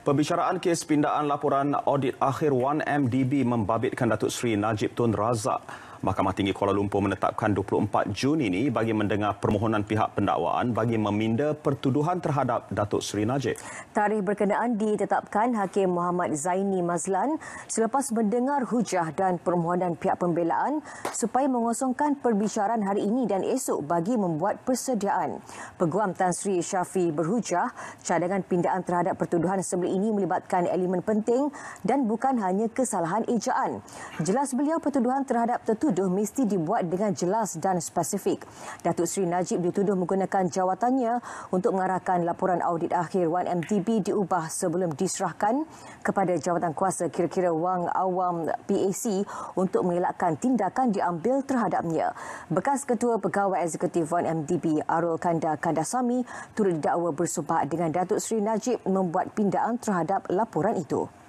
Pembicaraan kes pindaan laporan audit akhir 1MDB membabitkan Datuk Seri Najib Tun Razak Mahkamah Tinggi Kuala Lumpur menetapkan 24 Jun ini bagi mendengar permohonan pihak pendakwaan bagi meminda pertuduhan terhadap Datuk Seri Najib. Tarikh berkenaan ditetapkan Hakim Muhammad Zaini Mazlan selepas mendengar hujah dan permohonan pihak pembelaan supaya mengosongkan perbicaraan hari ini dan esok bagi membuat persediaan. Peguam Tan Sri Syafi berhujah cadangan pindaan terhadap pertuduhan sebelum ini melibatkan elemen penting dan bukan hanya kesalahan ejaan. Jelas beliau pertuduhan terhadap tertuduh dituduh mesti dibuat dengan jelas dan spesifik. Datuk Seri Najib dituduh menggunakan jawatannya untuk mengarahkan laporan audit akhir 1MTB diubah sebelum diserahkan kepada jawatan kuasa kira-kira wang awam PAC untuk mengelakkan tindakan diambil terhadapnya. Bekas Ketua Pegawai Eksekutif 1MTB Arul Kanda Kandasami turut didakwa bersumpah dengan Datuk Seri Najib membuat pindaan terhadap laporan itu.